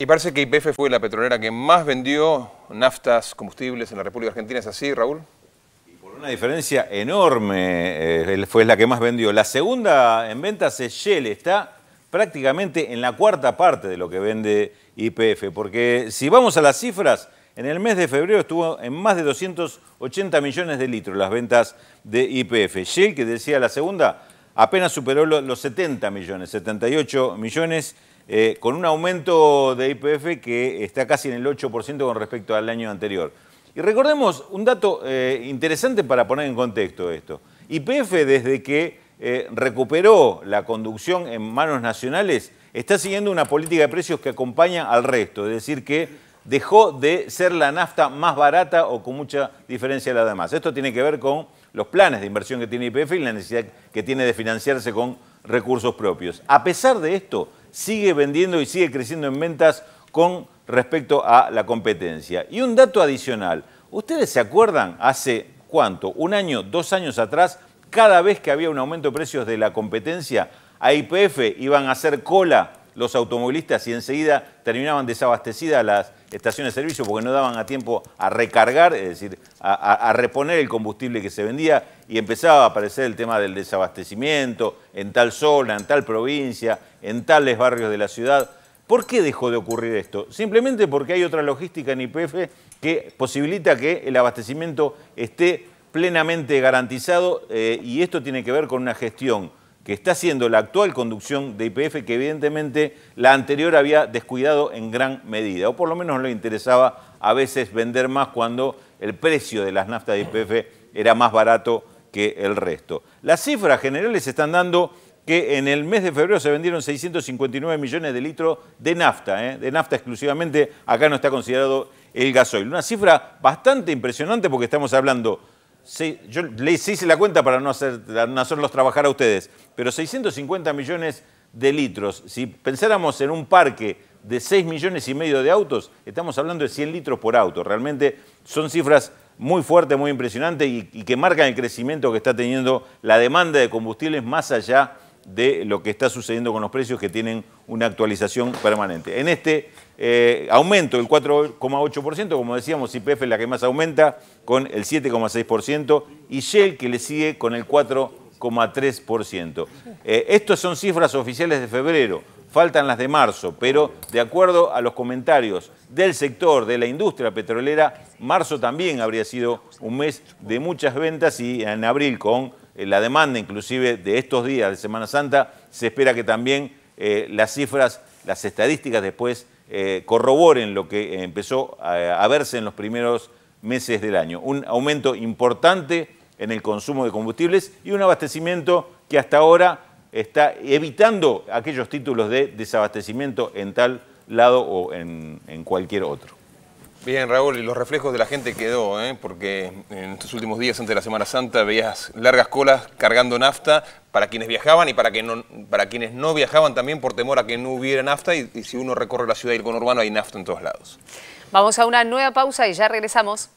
Y parece que IPF fue la petrolera que más vendió naftas, combustibles en la República Argentina. ¿Es así, Raúl? Y por una diferencia enorme, eh, fue la que más vendió. La segunda en ventas es Shell, está prácticamente en la cuarta parte de lo que vende IPF, porque si vamos a las cifras, en el mes de febrero estuvo en más de 280 millones de litros las ventas de IPF. Shell, que decía la segunda, apenas superó los 70 millones, 78 millones eh, con un aumento de IPF que está casi en el 8% con respecto al año anterior. Y recordemos un dato eh, interesante para poner en contexto esto. IPF desde que eh, recuperó la conducción en manos nacionales está siguiendo una política de precios que acompaña al resto, es decir que dejó de ser la nafta más barata o con mucha diferencia de la demás. Esto tiene que ver con los planes de inversión que tiene IPF y la necesidad que tiene de financiarse con recursos propios. A pesar de esto, sigue vendiendo y sigue creciendo en ventas con respecto a la competencia. Y un dato adicional, ¿ustedes se acuerdan hace cuánto? ¿Un año, dos años atrás? Cada vez que había un aumento de precios de la competencia, a IPF iban a hacer cola los automovilistas y enseguida terminaban desabastecidas las, estaciones de servicio porque no daban a tiempo a recargar, es decir, a, reponer el combustible que se vendía y empezaba a aparecer el tema del desabastecimiento en tal zona, en tal provincia, en tales barrios de la ciudad. ¿Por qué dejó de ocurrir esto? Simplemente porque hay otra logística en IPF que posibilita que el abastecimiento esté plenamente garantizado eh, y esto tiene que ver con una gestión que está haciendo la actual conducción de IPF, que evidentemente la anterior había descuidado en gran medida, o por lo menos le interesaba a veces vender más cuando el precio de las naftas de IPF era más barato que el resto. Las cifras generales están dando que en el mes de febrero se vendieron 659 millones de litros de nafta, ¿eh? de nafta exclusivamente, acá no está considerado el gasoil. Una cifra bastante impresionante porque estamos hablando yo le hice la cuenta para no, hacerlos trabajar a ustedes, pero 650 millones de litros. Si pensáramos en un parque de 6 millones y medio de autos, estamos hablando de 100 litros por auto. Realmente son cifras muy fuertes, muy impresionantes y, que marcan el crecimiento que está teniendo la demanda de combustibles más allá de de lo que está sucediendo con los precios que tienen una actualización permanente. En este eh, aumento del 4,8%, como decíamos, IPF es la que más aumenta con el 7,6% y Shell que le sigue con el 4,3%. Eh, estas son cifras oficiales de febrero, faltan las de marzo, pero de acuerdo a los comentarios del sector, de la industria petrolera, marzo también habría sido un mes de muchas ventas y en abril con eh, la demanda, inclusive de estos días de Semana Santa, se espera que también eh, las cifras, las estadísticas después eh, corroboren lo que empezó a, verse en los primeros meses del año. Un aumento importante en el consumo de combustibles y un abastecimiento que hasta ahora está evitando aquellos títulos de desabastecimiento en tal lado o en cualquier otro. Bien, Raúl, y los reflejos de la gente quedó, ¿eh? porque en estos últimos días antes de la Semana Santa veías largas colas cargando nafta para quienes viajaban y para, que no, para quienes no viajaban también por temor a que no hubiera nafta y, si uno recorre la ciudad y el urbano, hay nafta en todos lados. Vamos a una nueva pausa y ya regresamos.